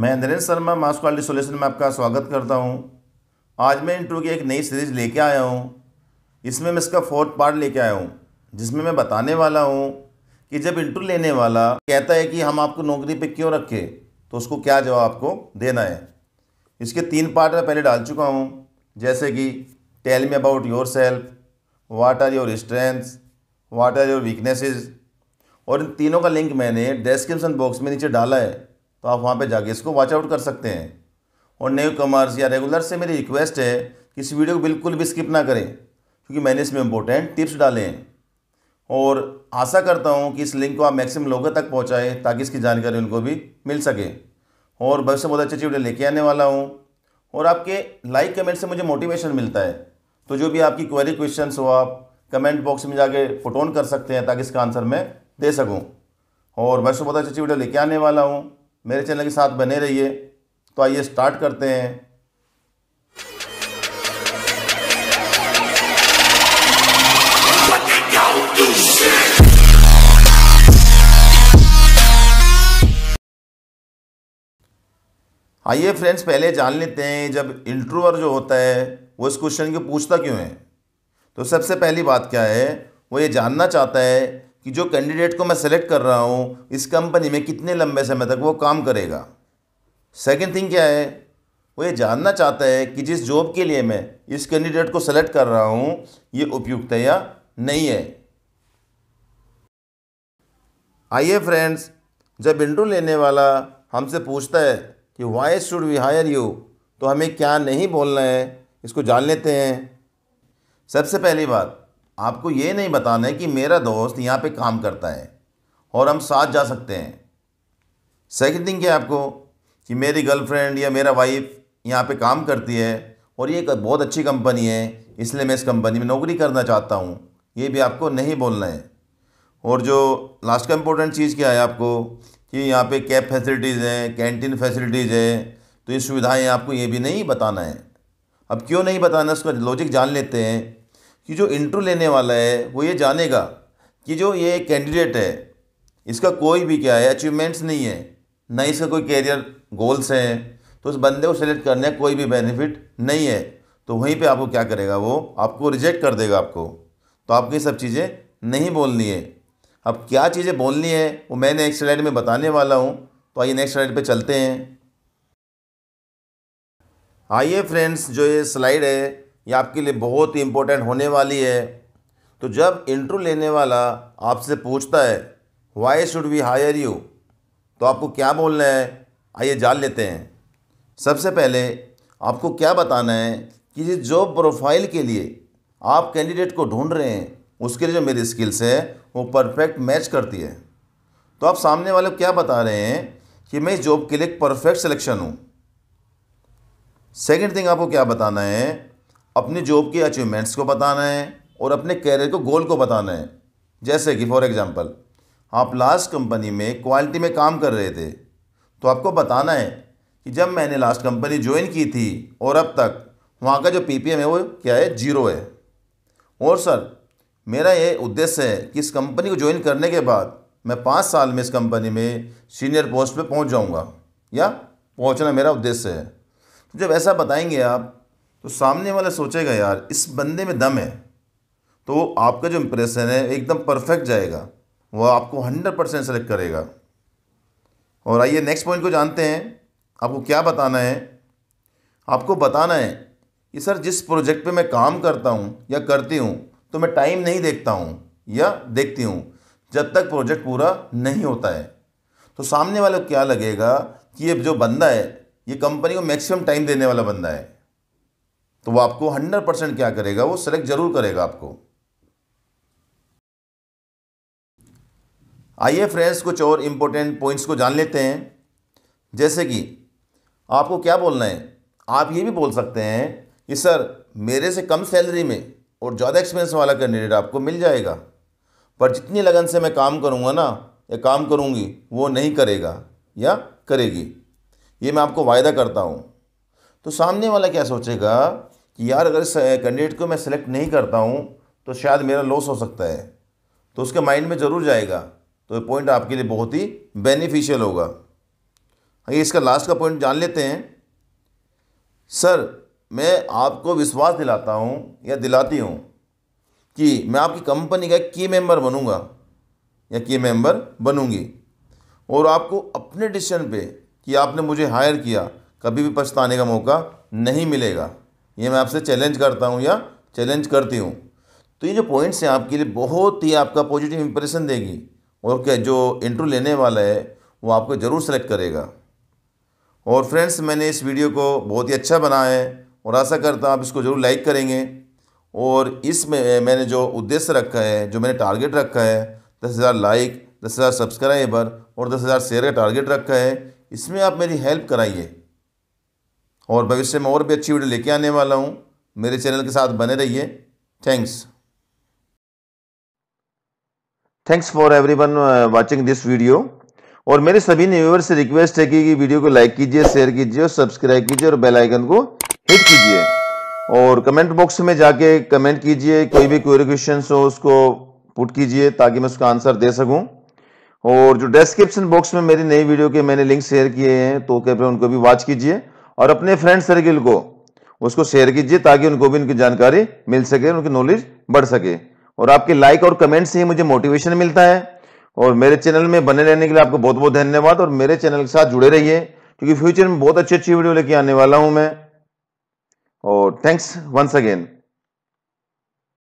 मैं Narendra Sharma quality solution में आपका स्वागत करता हूं आज मैं इंटरव्यू की एक नई सीरीज लेके आया हूं इसमें मैं इसका फोर्थ पार्ट लेके आया हूं जिसमें मैं बताने वाला हूं कि जब इंटरव्यू लेने वाला कहता है कि हम आपको नौकरी पे क्यों रखे तो उसको क्या जवाब आपको देना है इसके तीन पार्ट मैं पहले डाल चुका हूँ जैसे कि tell me about yourself what are your strengths what are your weaknesses और इन तीनों का लिंक मैंने डिस्क्रिप्सन बॉक्स में नीचे डाला है तो आप वहाँ पे जाके इसको वॉच आउट कर सकते हैं और न्यू कमर्स या रेगुलर से मेरी रिक्वेस्ट है कि इस वीडियो को बिल्कुल भी स्किप ना करें क्योंकि मैंने इसमें इंपॉर्टेंट टिप्स डाले हैं और आशा करता हूँ कि इस लिंक को आप मैक्सिमम लोगों तक पहुँचाएँ ताकि इसकी जानकारी उनको भी मिल सके और भविष्य बहुत अच्छी अच्छी वीडियो लेके आने वाला हूँ और आपके लाइक कमेंट से मुझे मोटिवेशन मिलता है तो जो भी आपकी क्वेरी क्वेश्चन हो आप कमेंट बॉक्स में जाके फोटोन कर सकते हैं ताकि इसका आंसर मैं दे सकूँ और भविष्य बहुत अच्छी अच्छी वीडियो लेके आने वाला हूँ मेरे चैनल के साथ बने रहिए तो आइए स्टार्ट करते हैं आइए फ्रेंड्स पहले जान लेते हैं जब इंट्रोवर जो होता है वो इस क्वेश्चन को पूछता क्यों है तो सबसे पहली बात क्या है वो ये जानना चाहता है कि जो कैंडिडेट को मैं सेलेक्ट कर रहा हूँ इस कंपनी में कितने लंबे समय तक वो काम करेगा सेकेंड थिंग क्या है वो ये जानना चाहता है कि जिस जॉब के लिए मैं इस कैंडिडेट को सेलेक्ट कर रहा हूँ ये उपयुक्त है या नहीं है आइए फ्रेंड्स जब इंटरव्यू लेने वाला हमसे पूछता है कि why should we hire you तो हमें क्या नहीं बोलना है इसको जान लेते हैं सबसे पहली बात आपको ये नहीं बताना है कि मेरा दोस्त यहाँ पे काम करता है और हम साथ जा सकते हैं सेकंड थिंग क्या है आपको कि मेरी गर्लफ्रेंड या मेरा वाइफ यहाँ पे काम करती है और ये बहुत अच्छी कंपनी है इसलिए मैं इस कंपनी में नौकरी करना चाहता हूँ ये भी आपको नहीं बोलना है और जो लास्ट का इम्पोर्टेंट चीज़ क्या है आपको कि यहाँ पर कैब फैसिलिटीज़ हैं कैंटीन फैसिलिटीज़ है तो ये सुविधाएँ आपको ये भी नहीं बताना है अब क्यों नहीं बताना उसका लॉजिक जान लेते हैं कि जो इंटरव्यू लेने वाला है वो ये जानेगा कि जो ये कैंडिडेट है इसका कोई भी क्या है अचीवमेंट्स नहीं है ना इसका कोई कैरियर गोल्स हैं तो उस बंदे को सेलेक्ट करने का कोई भी बेनिफिट नहीं है तो वहीं पे आपको क्या करेगा वो आपको रिजेक्ट कर देगा आपको तो आपको ये सब चीज़ें नहीं बोलनी है अब क्या चीज़ें बोलनी है वो मैं नेक्स्ट स्लाइड में बताने वाला हूँ तो आइए नेक्स्ट स्लाइड पे चलते हैं आइए फ्रेंड्स जो ये स्लाइड है ये आपके लिए बहुत ही इम्पोर्टेंट होने वाली है तो जब इंटरव्यू लेने वाला आपसे पूछता है why should we hire you तो आपको क्या बोलना है आइए जान लेते हैं सबसे पहले आपको क्या बताना है कि जिस जॉब प्रोफाइल के लिए आप कैंडिडेट को ढूंढ रहे हैं उसके लिए जो मेरी स्किल्स है वो परफेक्ट मैच करती है तो आप सामने वाले क्या बता रहे हैं कि मैं इस जॉब के लिए परफेक्ट सिलेक्शन हूँ सेकेंड थिंग आपको क्या बताना है अपनी जॉब के अचीवमेंट्स को बताना है और अपने कैरियर को गोल को बताना है जैसे कि फॉर एग्ज़ाम्पल आप लास्ट कंपनी में क्वालिटी में काम कर रहे थे तो आपको बताना है कि जब मैंने लास्ट कंपनी ज्वाइन की थी और अब तक वहाँ का जो पी है वो क्या है जीरो है और सर मेरा ये उद्देश्य है कि इस कंपनी को ज्वाइन करने के बाद मैं पाँच साल में इस कंपनी में सीनियर पोस्ट पे पहुँच जाऊँगा या पहुँचना मेरा उद्देश्य है तो जब ऐसा बताएंगे आप तो सामने वाला सोचेगा यार इस बंदे में दम है तो आपका जो इम्प्रेशन है एकदम परफेक्ट जाएगा वह आपको हंड्रेड परसेंट सेलेक्ट करेगा और आइए नेक्स्ट पॉइंट को जानते हैं आपको क्या बताना है आपको बताना है कि सर जिस प्रोजेक्ट पे मैं काम करता हूँ या करती हूँ तो मैं टाइम नहीं देखता हूँ या देखती हूँ जब तक प्रोजेक्ट पूरा नहीं होता है तो सामने वाले को क्या लगेगा कि ये जो बंदा है ये कंपनी को मैक्सिमम टाइम देने वाला बंदा है तो वो आपको हंड्रेड परसेंट क्या करेगा वो सेलेक्ट जरूर करेगा आपको आइए फ्रेंड्स कुछ और इम्पोर्टेंट पॉइंट्स को जान लेते हैं जैसे कि आपको क्या बोलना है आप ये भी बोल सकते हैं कि सर मेरे से कम सैलरी में और ज़्यादा एक्सपेंस वाला कैंडिडेट आपको मिल जाएगा पर जितनी लगन से मैं काम करूँगा ना या काम करूँगी वो नहीं करेगा या करेगी ये मैं आपको वायदा करता हूँ तो सामने वाला क्या सोचेगा कि यार अगर इस कैंडिडेट को मैं सेलेक्ट नहीं करता हूँ तो शायद मेरा लॉस हो सकता है तो उसके माइंड में ज़रूर जाएगा तो ये पॉइंट आपके लिए बहुत ही बेनिफिशियल होगा हाँ इसका लास्ट का पॉइंट जान लेते हैं सर मैं आपको विश्वास दिलाता हूँ या दिलाती हूँ कि मैं आपकी कंपनी का की मेंबर बनूँगा या की मेंबर बनूँगी और आपको अपने डिसीजन पे कि आपने मुझे हायर किया कभी भी पछताने का मौका नहीं मिलेगा ये मैं आपसे चैलेंज करता हूँ या चैलेंज करती हूँ तो ये जो पॉइंट्स हैं आपके लिए बहुत ही आपका पॉजिटिव इंप्रेशन देगी और क्या जो इंटरव्यू लेने वाला है वो आपको ज़रूर सेलेक्ट करेगा और फ्रेंड्स मैंने इस वीडियो को बहुत ही अच्छा बनाया है और आशा करता हूँ आप इसको ज़रूर लाइक करेंगे और इसमें मैंने जो उद्देश्य रखा है जो मैंने टारगेट रखा है दस हज़ार लाइक दस हज़ार सब्सक्राइबर और दस हज़ार शेयर का टारगेट रखा है इसमें आप मेरी हेल्प कराइए और भविष्य में और भी अच्छी वीडियो लेके आने वाला हूँ मेरे चैनल के साथ बने रहिए thanks thanks for everyone watching this video और मेरे सभी व्यूवर से रिक्वेस्ट है कि वीडियो को लाइक कीजिए शेयर कीजिए और सब्सक्राइब कीजिए और बेल आइकन को हिट कीजिए और कमेंट बॉक्स में जाके कमेंट कीजिए कोई भी क्वेरी क्वेश्चन हो उसको पुट कीजिए ताकि मैं उसका आंसर दे सकूं और जो डिस्क्रिप्शन बॉक्स में मेरी नई वीडियो के मैंने लिंक शेयर किए हैं तो कृपया उनको भी वॉच कीजिए और अपने फ्रेंड सर्किल को उसको शेयर कीजिए ताकि उनको भी उनकी जानकारी मिल सके उनकी नॉलेज बढ़ सके और आपके लाइक और कमेंट से ही मुझे मोटिवेशन मिलता है और मेरे चैनल में बने रहने के लिए आपको बहुत बहुत धन्यवाद और मेरे चैनल के साथ जुड़े रहिए क्योंकि फ्यूचर में बहुत अच्छी अच्छी वीडियो लेके आने वाला हूं मैं और थैंक्स वंस अगेन